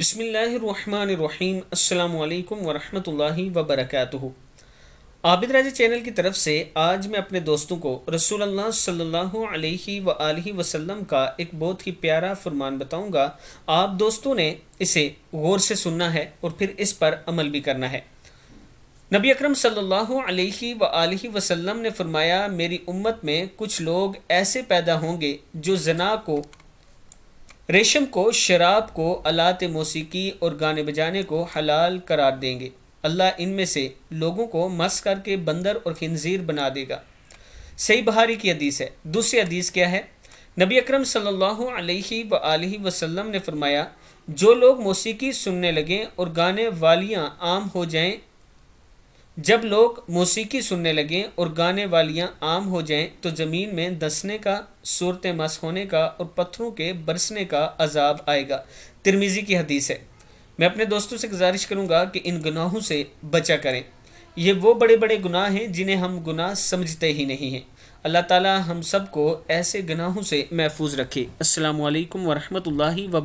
बसमीम् अल्लाम वरहमतुल्लाहि वबरकातुहु आबिद राजा चैनल की तरफ से आज मैं अपने दोस्तों को रसूल अल्लाह सल्लल्लाहु अलैहि व आलिहि वसल्लम का एक बहुत ही प्यारा फरमान बताऊंगा आप दोस्तों ने इसे गौर से सुनना है और फिर इस पर अमल भी करना है नबी अकरम सल्लल्लाहु अलैहि व आलिहि वसल्लम ने फरमाया मेरी उम्मत में कुछ लोग ऐसे पैदा होंगे जो जना को रेशम को शराब को अलात मौसीकी और गाने बजाने को हलाल करार देंगे अल्लाह इनमें से लोगों को मस करके बंदर और खनजीर बना देगा सही बहारी की हदीस है दूसरी हदीस क्या है नबी अकरम सल्लल्लाहु अलैहि वसल्लम ने फरमाया जो लोग मौसीकी सुनने लगें और गाने वालियाँ आम हो जाएं जब लोग मौसीकी सुनने लगें और गाने वालियाँ आम हो जाएं तो ज़मीन में दसने का सूरत मस होने का और पत्थरों के बरसने का अजाब आएगा तिरमिज़ी की हदीस है मैं अपने दोस्तों से गुजारिश करूँगा कि इन गुनाहों से बचा करें ये वो बड़े बड़े गुनाह हैं जिन्हें हम गुनाह समझते ही नहीं हैं अल्लाह ताला हम सबको ऐसे गुनाहों से महफूज रखे असल वालेकुम वरहमतुल्लाहि व